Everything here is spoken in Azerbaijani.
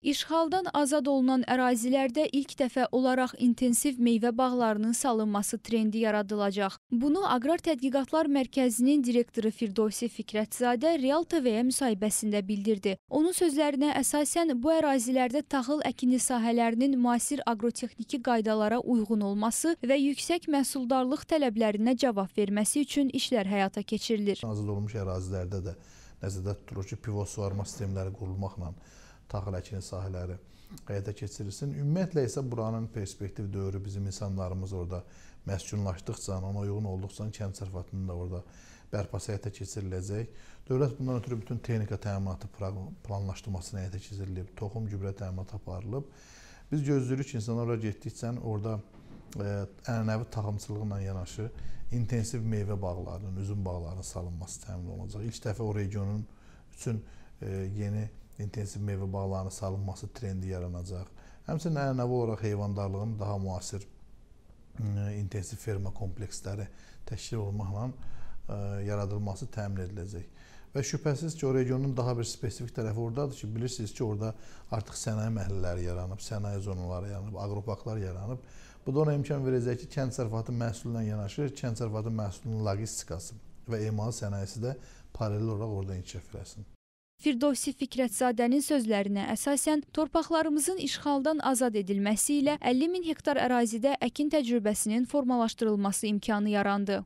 İşğaldan azad olunan ərazilərdə ilk dəfə olaraq intensiv meyvə bağlarının salınması trendi yaradılacaq. Bunu Aqrar Tədqiqatlar Mərkəzinin direktoru Firdovsi Fikrətzadə Real TV-yə müsahibəsində bildirdi. Onun sözlərinə əsasən bu ərazilərdə taxıl əkini sahələrinin müasir aqrotexniki qaydalara uyğun olması və yüksək məhsuldarlıq tələblərinə cavab verməsi üçün işlər həyata keçirilir. Azad olunmuş ərazilərdə də nəzərdə tutulur ki, pivot suvarma sistemləri qurulmaqla taxıləkinin sahələri həyata keçirilsin. Ümumiyyətlə isə buranın perspektiv dövrü bizim insanlarımız orada məskunlaşdıqca, ona uyğun olduqca kənd sərfatının da orada bərpası həyata keçiriləcək. Dövlət bundan ötürü bütün texnika təminatı planlaşdırmasına həyata keçirilib, toxum gübrə təminatı aparılıb. Biz gözləyirik ki, insanlar ora getdikcə orada ə, e, ənənəvi taxımçılıqla yanaşı intensiv meyvə bağlarının, üzüm bağlarının salınması təmin olunacaq. İlk dəfə o regionun üçün ə, e, yeni intensiv meyvə bağlarının salınması trendi yaranacaq. Həmçinin ənənəvi olaraq heyvandarlığın daha müasir intensiv ferma kompleksləri təşkil olunmaqla yaradılması təmin ediləcək. Və şübhəsiz ki, o regionun daha bir spesifik tərəfi ordadır ki, bilirsiniz ki, orada artıq sənaye məhəllələri yaranıb, sənaye zonaları yaranıb, aqroparklar yaranıb. Bu da ona imkan verəcək ki, kənd sərfatı məhsulundan yanaşı, kənd sərfatı məhsulunun logistikası və emalı sənayesi də paralel olaraq orada inkişaf eləsin. Firdovsi Fikrətzadənin sözlərinə əsasən torpaqlarımızın işğaldan azad edilməsi ilə 50 min hektar ərazidə əkin təcrübəsinin formalaşdırılması imkanı yarandı.